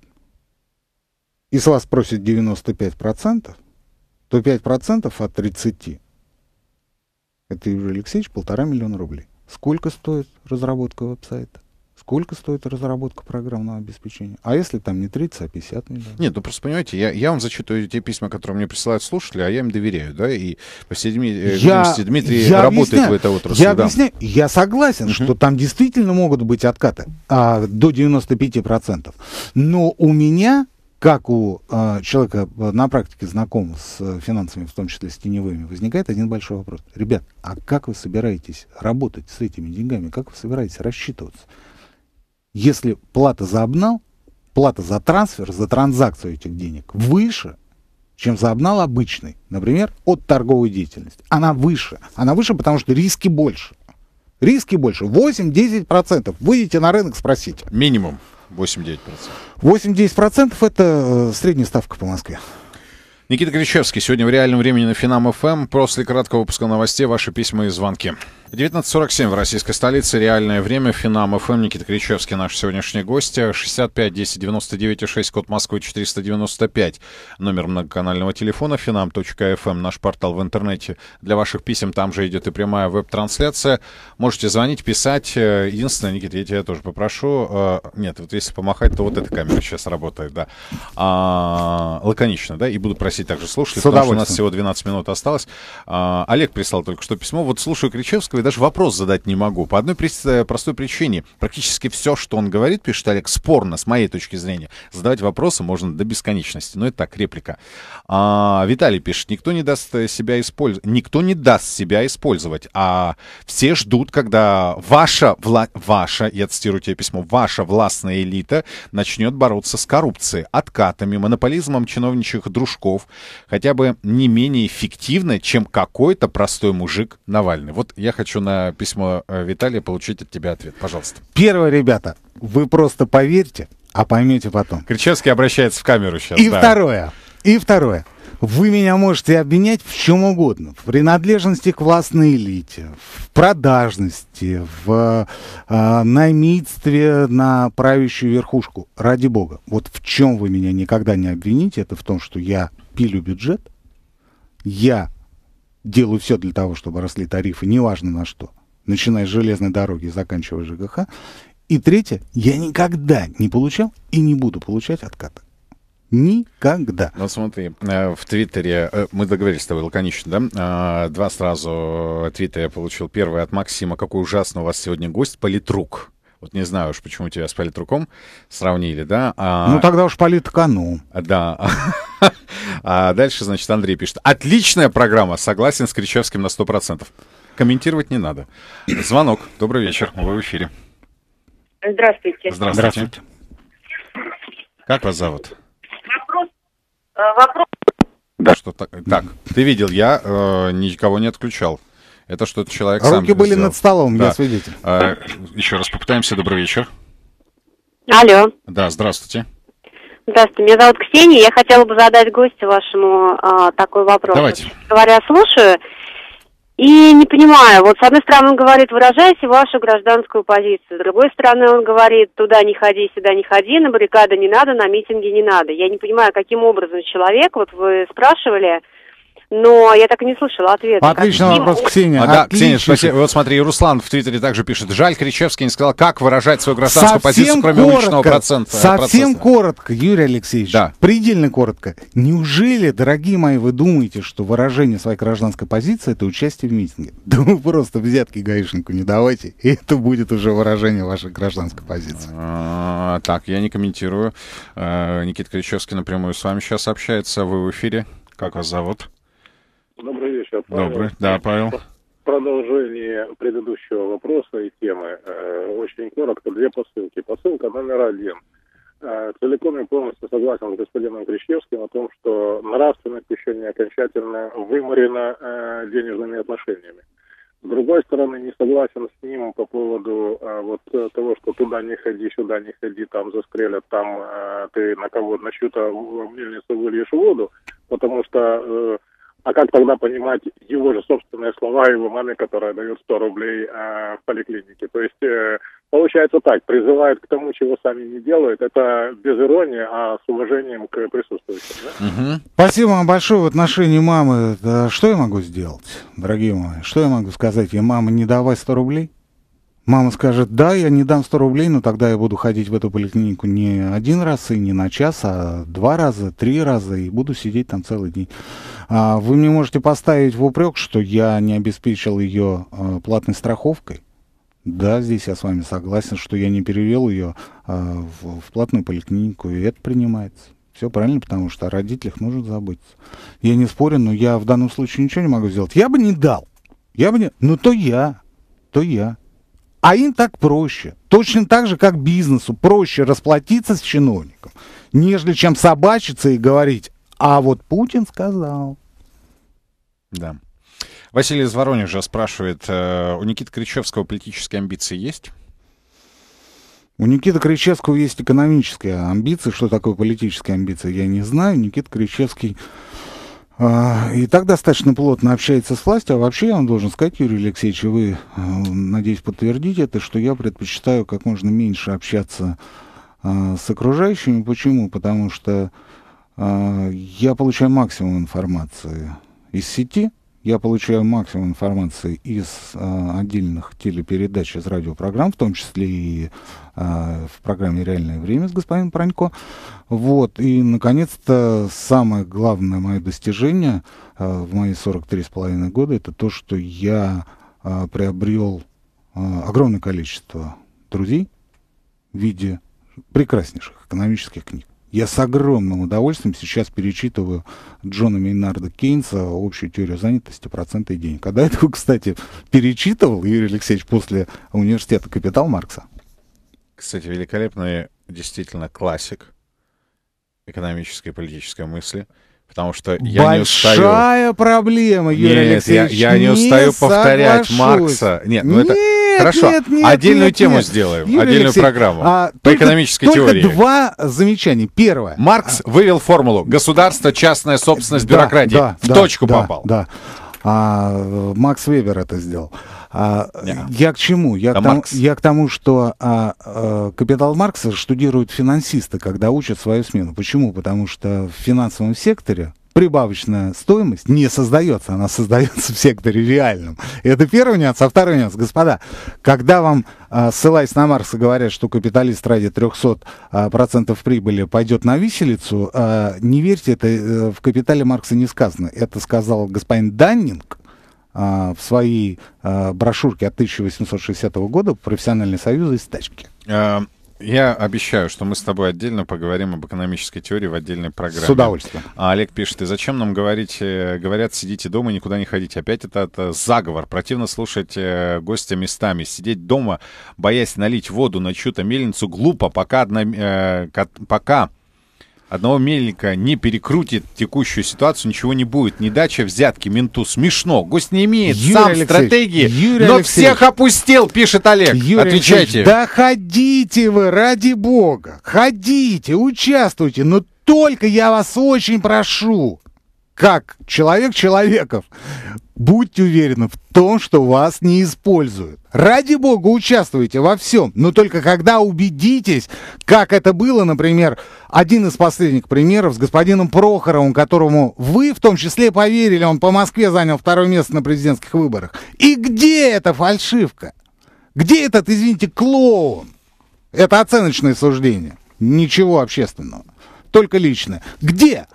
и с вас просят 95%, то 5% от 30 это Юрий Алексеевич полтора миллиона рублей. Сколько стоит разработка веб-сайта? Сколько стоит разработка программного обеспечения? А если там не 30, а 50 миллионов? Нет, ну просто понимаете, я, я вам зачитываю те письма, которые мне присылают слушатели, а я им доверяю, да, и по всей э, видимости, Дмитрий я работает объясняю, в этой отрасли. Я да. объясняю, я согласен, угу. что там действительно могут быть откаты а, до 95%. Но у меня как у э, человека а, на практике знаком с э, финансами, в том числе с теневыми, возникает один большой вопрос. Ребят, а как вы собираетесь работать с этими деньгами? Как вы собираетесь рассчитываться? если плата за обнал, плата за трансфер, за транзакцию этих денег выше, чем за обнал обычный, например, от торговой деятельности. Она выше. Она выше, потому что риски больше. Риски больше. 8-10%. Выйдите на рынок, спросите. Минимум 8-9%. 8-10% это э, средняя ставка по Москве. Никита Кричевский сегодня в реальном времени на Финам ФМ. Эм. После краткого выпуска новостей ваши письма и звонки. 19.47 в российской столице. Реальное время. Финам ФМ. Эм. Никита Кричевский, наш сегодняшний гость. 65 10 99 6, код Москвы 495. Номер многоканального телефона. Финам.фм. Эм. Наш портал в интернете. Для ваших писем там же идет и прямая веб-трансляция. Можете звонить, писать. Э, единственное, Никита, я тебя тоже попрошу. Э, нет, вот если помахать, то вот эта камера сейчас работает, да. А, лаконично, да? И буду просить также слушать потому что у нас всего 12 минут осталось. А, Олег прислал только что письмо. Вот слушаю Кричевского Левицкого даже вопрос задать не могу. По одной э, простой причине. Практически все, что он говорит, пишет Олег, спорно, с моей точки зрения. Задавать вопросы можно до бесконечности. Но это так, реплика. А, Виталий пишет, никто не даст э, себя использовать. Никто не даст себя использовать. А все ждут, когда ваша, вла... ваша, я цитирую тебе письмо, ваша властная элита начнет бороться с коррупцией, откатами, монополизмом чиновничьих дружков, хотя бы не менее эффективно, чем какой-то простой мужик Навальный. Вот я хочу хочу на письмо э, Виталия получить от тебя ответ. Пожалуйста. Первое, ребята, вы просто поверьте, а поймете потом. Кричевский обращается в камеру сейчас. И да. второе. И второе. Вы меня можете обвинять в чем угодно. В принадлежности к властной элите, в продажности, в э, наймитстве на правящую верхушку. Ради бога. Вот в чем вы меня никогда не обвините, это в том, что я пилю бюджет, я делают все для того, чтобы росли тарифы, неважно на что, начиная с железной дороги и заканчивая ЖКХ. И третье, я никогда не получал и не буду получать отката. Никогда. Ну смотри, э, в Твиттере, э, мы договорились с тобой лаконично, да? А, два сразу твита я получил. Первый от Максима. Какой ужасный у вас сегодня гость, политрук. Вот не знаю уж, почему тебя с политруком сравнили, да? А... Ну тогда уж политкану. Да. А дальше, значит, Андрей пишет. Отличная программа, согласен с Кричевским на 100%. Комментировать не надо. Звонок. Добрый вечер, вы в эфире. Здравствуйте. Здравствуйте. Здравствуйте. Как вас зовут? Вопрос. Э, вопрос. Да. Что так? Так, ты видел, я э, никого не отключал. Это что-то человек Руки а сам Руки были сделал. над столом, да. я свидетель. А, еще раз попытаемся. Добрый вечер. Алло. Да, здравствуйте. Здравствуйте, меня зовут Ксения. Я хотела бы задать гостю вашему а, такой вопрос. Давайте. Говоря, слушаю и не понимаю. Вот с одной стороны он говорит, выражайте вашу гражданскую позицию. С другой стороны он говорит, туда не ходи, сюда не ходи, на баррикады не надо, на митинги не надо. Я не понимаю, каким образом человек, вот вы спрашивали, но я так и не слышала ответа. Отличный вопрос, им... Ксения. А, да, Ксения, спасибо. Вот смотри, Руслан в Твиттере также пишет. Жаль, Кричевский не сказал, как выражать свою гражданскую совсем позицию, кроме коротко, уличного процента. Совсем процесса. коротко, Юрий Алексеевич. Да. Предельно коротко. Неужели, дорогие мои, вы думаете, что выражение своей гражданской позиции это участие в митинге? Да вы просто взятки гаишнику не давайте, и это будет уже выражение вашей гражданской позиции. А, так, я не комментирую. А, Никита Кричевский напрямую с вами сейчас общается. Вы в эфире. Как вас зовут? Добрый вечер, Павел. Добрый, да, Павел. Продолжение предыдущего вопроса и темы. Э, очень коротко, две посылки. Посылка номер один. Э, целиком и полностью согласен с господином Кричевским о том, что нравственность еще не окончательно выморена э, денежными отношениями. С другой стороны, не согласен с ним по поводу а, вот того, что туда не ходи, сюда не ходи, там застрелят, там а, ты на кого на чью-то мельницу выльешь воду, потому что э, а как тогда понимать его же собственные слова его маме, которая дает 100 рублей э, в поликлинике? То есть э, получается так, призывают к тому, чего сами не делают. Это без иронии, а с уважением к присутствующим. Да? Угу. Спасибо вам большое в отношении мамы. Что я могу сделать, дорогие мои? Что я могу сказать? Я мама, не давай 100 рублей? Мама скажет, да, я не дам 100 рублей, но тогда я буду ходить в эту поликлинику не один раз и не на час, а два раза, три раза, и буду сидеть там целый день. А, вы мне можете поставить в упрек, что я не обеспечил ее а, платной страховкой. Да, здесь я с вами согласен, что я не перевел ее а, в платную поликлинику, и это принимается. Все правильно, потому что о родителях нужно заботиться. Я не спорю, но я в данном случае ничего не могу сделать. Я бы не дал. Я бы не... Ну, то я. То я. А им так проще. Точно так же, как бизнесу проще расплатиться с чиновником, нежели чем собачиться и говорить, а вот Путин сказал. Да. Василий из Воронежа спрашивает, э, у Никиты Кричевского политические амбиции есть? У Никиты Кричевского есть экономические амбиции. Что такое политические амбиции, я не знаю. Никита Кричевский а, и так достаточно плотно общается с властью. А вообще, я вам должен сказать, Юрий Алексеевич, вы, э, надеюсь, подтвердите это, что я предпочитаю как можно меньше общаться а, с окружающими. Почему? Потому что а, я получаю максимум информации из сети – я получаю максимум информации из э, отдельных телепередач, из радиопрограмм, в том числе и э, в программе «Реальное время» с господином Пронько. Вот, и, наконец-то, самое главное мое достижение э, в мои 43,5 года, это то, что я э, приобрел э, огромное количество друзей в виде прекраснейших экономических книг. Я с огромным удовольствием сейчас перечитываю Джона Мейнарда Кейнса «Общую теорию занятости, проценты и денег». Когда этого, кстати, перечитывал, Юрий Алексеевич, после университета «Капитал» Маркса? Кстати, великолепный действительно классик экономической и политической мысли. Потому что я Большая не устаю... Большая проблема, Юрий Нет, Алексеевич, я, я не, не устаю повторять соглашусь. Маркса. Нет, Нет. Ну это Хорошо. Нет, нет, Отдельную нет, тему нет. сделаем, Юрий отдельную Алексей, программу а, по только, экономической только теории. два замечания. Первое. Маркс а, вывел формулу: государство, частная собственность, да, бюрократия. Да, в да, точку да, попал. Да. А, Макс Вебер это сделал. А, Я к чему? Я, да к тому, я к тому, что а, а, капитал Маркса штудируют финансисты, когда учат свою смену. Почему? Потому что в финансовом секторе прибавочная стоимость не создается, она создается в секторе реальном. Это первый нюанс. А второй нюанс, господа, когда вам, а, ссылаясь на Маркса, говорят, что капиталист ради 300% а, прибыли пойдет на виселицу, а, не верьте, это э, в «Капитале Маркса» не сказано. Это сказал господин Даннинг, в своей брошюрке от 1860 года «Профессиональные союзы и стачки». Я обещаю, что мы с тобой отдельно поговорим об экономической теории в отдельной программе. С удовольствием. А Олег пишет, и зачем нам говорить, э, говорят, сидите дома, никуда не ходите. Опять это, это заговор. Противно слушать э, гостя местами. Сидеть дома, боясь налить воду на чью-то мельницу, глупо, пока, одна, э, пока одного мельника не перекрутит текущую ситуацию, ничего не будет. Не дача взятки менту. Смешно. Гость не имеет Юрий сам Алексеевич, стратегии, Юрий но Алексеевич, всех опустил, пишет Олег. Юрий Отвечайте. да ходите вы, ради бога. Ходите, участвуйте, но только я вас очень прошу, как человек человеков, Будьте уверены в том, что вас не используют. Ради бога, участвуйте во всем, но только когда убедитесь, как это было, например, один из последних примеров с господином Прохоровым, которому вы в том числе поверили, он по Москве занял второе место на президентских выборах. И где эта фальшивка? Где этот, извините, клоун? Это оценочное суждение. Ничего общественного. Только личное. Где?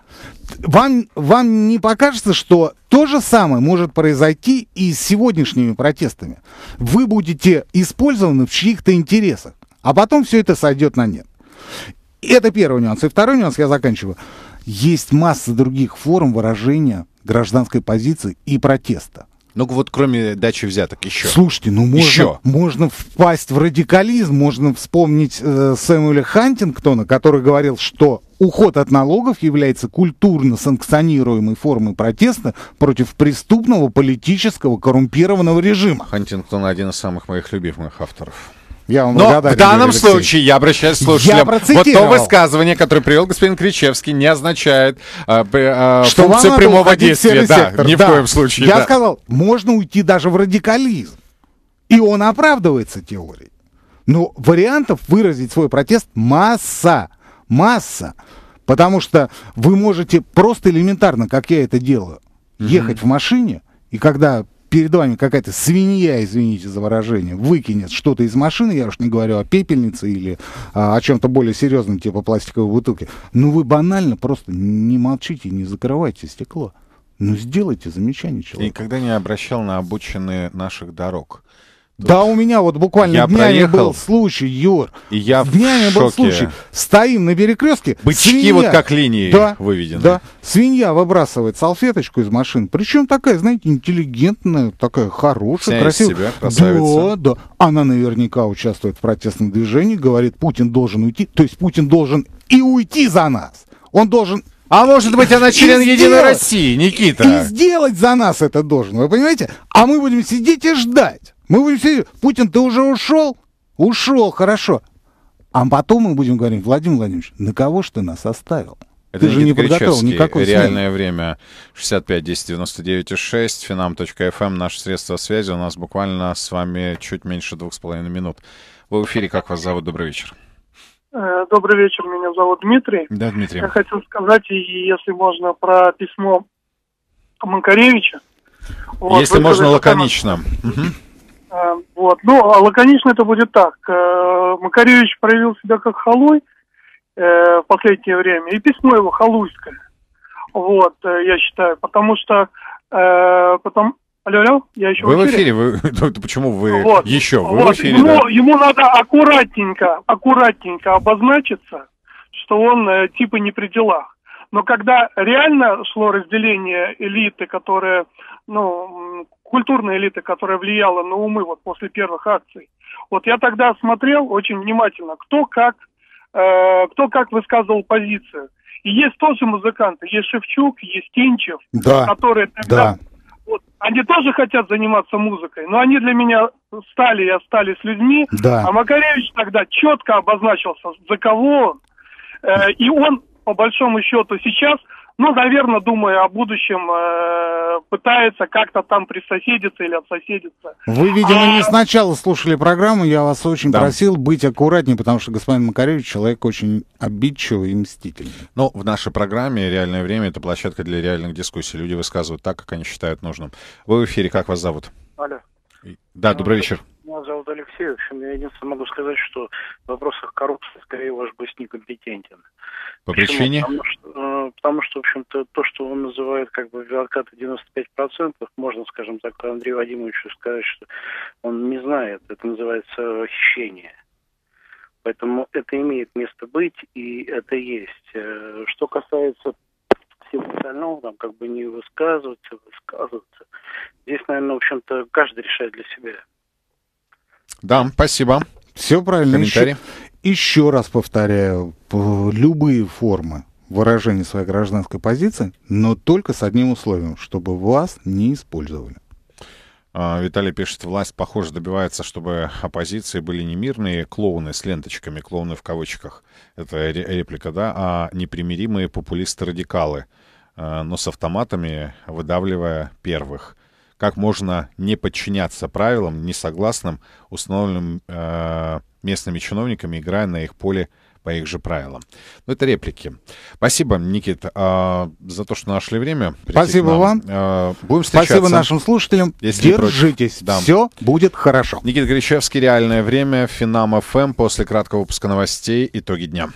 вам, вам не покажется, что то же самое может произойти и с сегодняшними протестами. Вы будете использованы в чьих-то интересах, а потом все это сойдет на нет. Это первый нюанс. И второй нюанс, я заканчиваю. Есть масса других форм выражения гражданской позиции и протеста. Ну вот кроме дачи взяток еще. Слушайте, ну можно, еще. можно впасть в радикализм, можно вспомнить э, Сэмюэля Хантингтона, который говорил, что уход от налогов является культурно санкционируемой формой протеста против преступного политического коррумпированного режима. Хантингтон один из самых моих любимых авторов. Я вам Но в данном Алексей. случае я обращаюсь к слушателям. Я вот то высказывание, которое привел господин Кричевский, не означает а, а, что функцию прямого действия. Да, сектор. ни да. в коем случае. Я да. сказал, можно уйти даже в радикализм. И он оправдывается теорией. Но вариантов выразить свой протест масса масса, потому что вы можете просто элементарно, как я это делаю, mm -hmm. ехать в машине, и когда перед вами какая-то свинья, извините за выражение, выкинет что-то из машины, я уж не говорю о пепельнице или а, о чем-то более серьезном, типа пластиковой бутылки, ну вы банально просто не молчите, не закрывайте стекло. Ну сделайте замечание человеку. Я никогда не обращал на обочины наших дорог. Да, у меня вот буквально я днями проехал, был случай, Юр. И я в днями шоке. был случай. Стоим на перекрестке. Бычки свинья, вот как линии да, выведены. Да, свинья выбрасывает салфеточку из машин. Причем такая, знаете, интеллигентная, такая хорошая, Вся красивая. Себя, Да, да. Она наверняка участвует в протестном движении, говорит, Путин должен уйти. То есть Путин должен и уйти за нас. Он должен а может быть, она член и Единой России, Никита. И сделать за нас это должен, вы понимаете? А мы будем сидеть и ждать. Мы все, Путин, ты уже ушел? Ушел, хорошо. А потом мы будем говорить, Владимир Владимирович, на кого ж ты нас оставил? Это Ты же не подготовил никакой Реальное смены. время 65 10 99 6, финам.фм, наше средство связи. У нас буквально с вами чуть меньше двух с половиной минут. Вы в эфире, как вас зовут? Добрый вечер. Э, добрый вечер, меня зовут Дмитрий. Да, Дмитрий. Я хотел сказать, если можно, про письмо Макаревича. Вот, если можно, лаконично. Угу. Э, вот. Ну, а лаконично это будет так. Э, Макаревич проявил себя как халуй э, в последнее время, и письмо его халуйское. Вот, я считаю, потому что... Потом... Алло, алло, я еще вы в эфире? В эфире? Вы... Почему вы вот. еще? Вы вот. в эфире, ему, ну, да? ему надо аккуратненько, аккуратненько обозначиться, что он типа не при делах. Но когда реально шло разделение элиты, которая ну, культурная элита, которая влияла на умы вот после первых акций. Вот я тогда смотрел очень внимательно, кто как, э, кто как высказывал позицию. И есть тоже музыканты, есть Шевчук, есть Тинчев, да, которые тогда... Да. Вот, они тоже хотят заниматься музыкой, но они для меня стали и остались людьми. Да. А Макаревич тогда четко обозначился, за кого он. Э, и он, по большому счету, сейчас ну, наверное, думая о будущем, э, пытается как-то там присоседиться или отсоседиться. Вы, видимо, а... не сначала слушали программу, я вас очень да. просил быть аккуратнее, потому что господин Макаревич человек очень обидчивый и мстительный. Ну, в нашей программе «Реальное время» — это площадка для реальных дискуссий. Люди высказывают так, как они считают нужным. Вы в эфире, как вас зовут? Алло. Да, добрый вечер. Меня зовут Алексей. В общем, я единственное могу сказать, что в вопросах коррупции скорее ваш гость некомпетентен. По Почему? причине? Потому что, э, потому что, в общем-то, то, что он называет как бы бюрократы 95%, можно, скажем так, Андрею Вадимовичу сказать, что он не знает. Это называется хищение. Поэтому это имеет место быть, и это есть. Э, что касается всего остального, там как бы не высказываться, высказываться. Здесь, наверное, в общем-то, каждый решает для себя. Да, спасибо. Все правильно. Еще, еще раз повторяю, любые формы выражения своей гражданской позиции, но только с одним условием, чтобы вас не использовали. А, Виталий пишет, власть, похоже, добивается, чтобы оппозиции были не мирные клоуны с ленточками, клоуны в кавычках, это реплика, да, а непримиримые популисты-радикалы, а, но с автоматами, выдавливая первых как можно не подчиняться правилам, не согласным, установленным э, местными чиновниками, играя на их поле по их же правилам. Ну это реплики. Спасибо, Никит, э, за то, что нашли время. Спасибо вам. Э, будем встречаться. Спасибо нашим слушателям. Если Держитесь. Да. Все будет хорошо. Никит Гречевский, «Реальное время», Финам ФМ. После краткого выпуска новостей «Итоги дня».